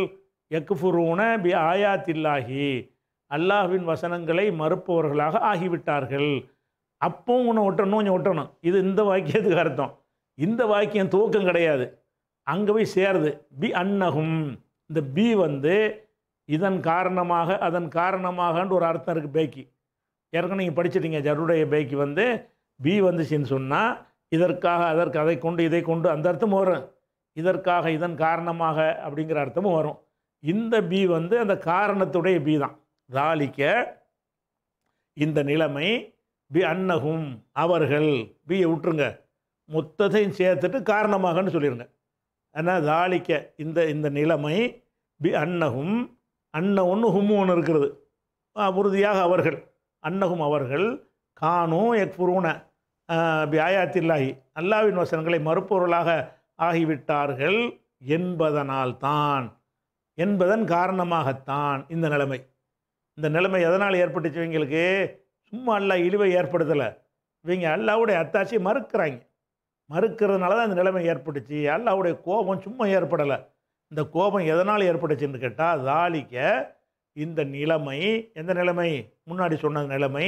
எக்குஃபுரூன பி ஆயாத்தில்லாகி அல்லாஹ்வின் வசனங்களை மறுப்பவர்களாக ஆகிவிட்டார்கள் அப்போ உன்னை ஒட்டணும் கொஞ்சம் ஒட்டணும் இது இந்த வாக்கியத்துக்கு அர்த்தம் இந்த வாக்கியம் துவக்கம் கிடையாது அங்கே போய் சேருது பி அன்னகும் இந்த பி வந்து இதன் காரணமாக அதன் காரணமாகன்ற ஒரு அர்த்தம் இருக்குது பேக்கி ஏற்கனவே நீங்கள் படிச்சிட்டீங்க ஜருடைய பேக்கி வந்து பி வந்துச்சின்னு சொன்னால் இதற்காக அதற்கு அதை கொண்டு இதை கொண்டு அந்த அர்த்தமும் வரும் இதற்காக இதன் காரணமாக அப்படிங்கிற அர்த்தமும் வரும் இந்த பி வந்து அந்த காரணத்துடைய பி தான் தாலிக்க இந்த நிலைமை பி அன்னகும் அவர்கள் பியை விட்டுருங்க மொத்தத்தையும் சேர்த்துட்டு காரணமாகன்னு சொல்லிடுங்க ஆனால் தாளிக்க இந்த இந்த நிலைமை பி அன்னகும் அன்ன ஒன்று ஹும் ஒன்று இருக்கிறது உறுதியாக அவர்கள் அன்னகும் அவர்கள் காணும் எக்ஃபுரூனை பி ஆயாத்தில்லாஹி அல்லாவின் வசனங்களை மறுப்பொருளாக ஆகிவிட்டார்கள் என்பதனால்தான் என்பதன் காரணமாகத்தான் இந்த நிலைமை இந்த நிலைமை எதனால் ஏற்பட்டுச்சு இவங்களுக்கு சும்மா அல்லா இழிவை ஏற்படுத்தலை இவங்க அல்லாவுடைய அத்தாட்சியை மறுக்கிறாங்க மறுக்கிறதுனால தான் இந்த நிலைமை ஏற்பட்டுச்சு அல்லாவுடைய கோபம் சும்மா ஏற்படலை இந்த கோபம் எதனால் ஏற்பட்டுச்சுன்னு கேட்டால் தாலிக்க இந்த நிலைமை எந்த நிலைமை முன்னாடி சொன்ன நிலைமை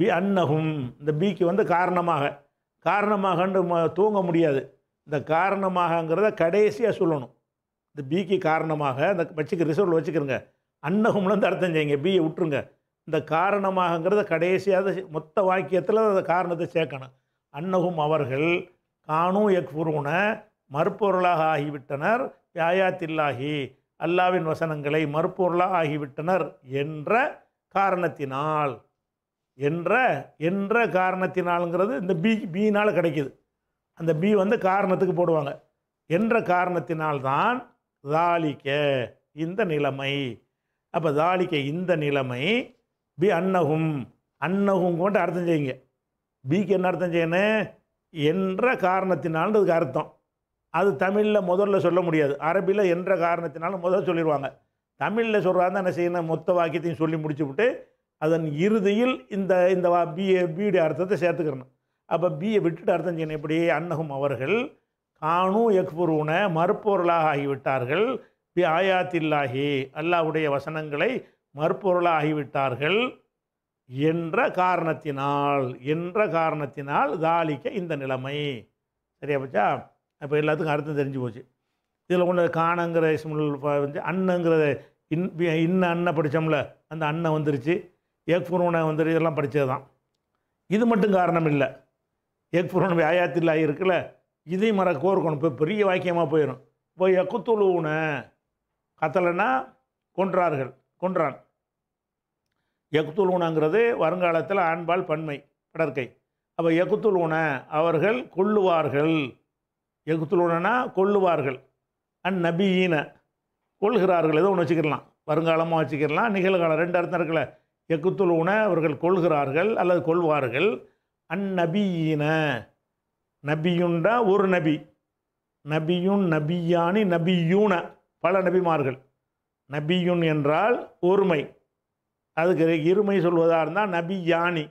பி அன்னகும் இந்த பிக்கு வந்து காரணமாக காரணமாகன்று தூங்க முடியாது இந்த காரணமாகங்கிறத கடைசியாக சொல்லணும் இந்த பிக்கு காரணமாக இந்த வச்சுக்க ரிசர்வில் வச்சுக்கிறங்க அன்னகும்லேருந்து அர்த்தம் செய்யுங்க பியை விட்டுருங்க இந்த காரணமாகங்கிறத கடைசியாக மொத்த வாக்கியத்தில் அந்த காரணத்தை சேர்க்கணும் அன்னகும் அவர்கள் காணும் எக்ஃபுருன மறுப்பொருளாக ஆகிவிட்டனர் யாயாத்தில்லாகி அல்லாவின் வசனங்களை மறுப்பொருளாக ஆகிவிட்டனர் என்ற காரணத்தினால் என்ற என்ற காரணத்தினாலுங்கிறது இந்த பி பீனால் கிடைக்கிது அந்த பி வந்து காரணத்துக்கு போடுவாங்க என்ற காரணத்தினால்தான் தாலிக்க இந்த நிலைமை அப்போ தாலிக்க இந்த நிலைமை பி அன்னகும் அன்னகும் கொண்டு அர்த்தம் செய்யுங்க பிக்கு என்ன அர்த்தம் செய்யணும் என்ற காரணத்தினால்ன்றதுக்கு அர்த்தம் அது தமிழில் முதல்ல சொல்ல முடியாது அரபியில் என்ற காரணத்தினாலும் முதல்ல சொல்லிடுவாங்க தமிழில் சொல்கிறாங்க என்ன செய்யணும் மொத்த வாக்கியத்தையும் சொல்லி முடிச்சு விட்டு அதன் இறுதியில் இந்த இந்த பிஏ பிடி அர்த்தத்தை சேர்த்துக்கிறணும் அப்போ பிஏ விட்டுட்டு அர்த்தம் செய்யணும் எப்படி அன்னகும் அவர்கள் காணு எக்புருன மறுப்பொருளாக ஆகிவிட்டார்கள் பி ஆயாத்தில்லாஹி அல்லாவுடைய வசனங்களை மறுப்பொருளாக ஆகிவிட்டார்கள் என்ற காரணத்தினால் என்ற காரணத்தினால் தாளிக்க இந்த நிலைமை சரியா பச்சா அப்போ எல்லாத்துக்கும் அர்த்தம் தெரிஞ்சு போச்சு இதில் ஒன்று காணங்கிற இஸ்முல் வந்து அன்னங்கிறத இன் இன்ன அன்னை படித்தோம்ல அந்த அன்னை வந்துருச்சு ஏக்புருவனை வந்து இதெல்லாம் படித்தது தான் இது மட்டும் காரணம் இல்லை ஏக்புருவன் வியாயாத்தில்லாகி இருக்குல்ல இதையும் மர கோர்க்கணும் இப்போ பெரிய வாக்கியமாக போயிடும் இப்போ எக்குத்துழுவுன கத்தலைன்னா கொன்றார்கள் கொன்றான் எக்குத்துழுவுனங்கிறது வருங்காலத்தில் ஆண்பால் பன்மை படற்கை அப்போ எகுத்துலுன அவர்கள் கொள்ளுவார்கள் எகுத்துலுனா கொள்ளுவார்கள் அன் நபியீன கொள்கிறார்கள் ஏதோ ஒன்று வச்சுக்கிடலாம் வருங்காலமாக வச்சுக்கிடலாம் நிகழ்காலம் ரெண்டு அர்த்தம் இருக்குல்ல எக்குத்துலூன அவர்கள் கொள்கிறார்கள் அல்லது கொள்வார்கள் அந்நபியின நபியுண்டா ஒரு நபி நபியுன் நபியானி நபியூன பல நபிமார்கள் நபியுன் என்றால் ஒருமை அதுக்கு இருமை சொல்வதாக இருந்தால் நபி யானி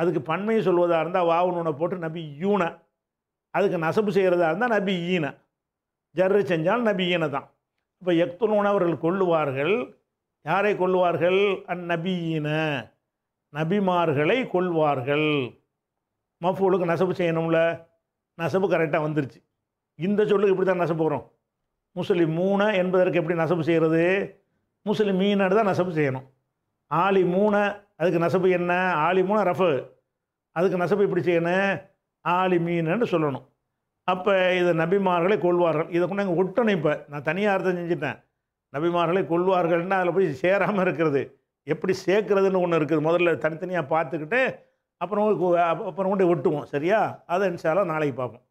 அதுக்கு பன்மை சொல்வதாக இருந்தால் வாவுனூனை போட்டு நபி யூன அதுக்கு நசப்பு செய்கிறதா இருந்தால் நபி ஈன ஜர்ரு செஞ்சால் நபி ஈன தான் இப்போ எக்துலூன அவர்கள் கொள்ளுவார்கள் யாரை கொள்வார்கள் அந்நபியின நபிமார்களை கொள்வார்கள் மஃபூலுக்கு நசபு செய்யணும்ல நசபு கரெக்டாக வந்துருச்சு இந்த சொல்லுக்கு இப்படி தான் நசப்பு வரும் முஸ்லீம் மூணை என்பதற்கு எப்படி நசப்பு செய்கிறது முஸ்லீம் மீனாடு தான் நசப்பு செய்யணும் ஆலி மூணை அதுக்கு நசப்பு என்ன ஆலி மூணை ரஃபு அதுக்கு நசப்பு இப்படி செய்யணும் ஆலி மீனன்னு சொல்லணும் அப்போ இதை நபிமார்களை கொள்வார்கள் இதை கொண்டு எங்கள் ஒட்டணும் இப்போ நான் தனியாக அர்த்தம் செஞ்சுட்டேன் நபிமார்களை கொள்வார்கள்னா அதில் போய் சேராமல் இருக்கிறது எப்படி சேர்க்குறதுன்னு ஒன்று இருக்குது முதல்ல தனித்தனியாக பார்த்துக்கிட்டு அப்புறம் அப்புறம் கொண்டு ஒட்டுவோம் சரியா அதை நினச்சாலும் நாளைக்கு பார்ப்போம்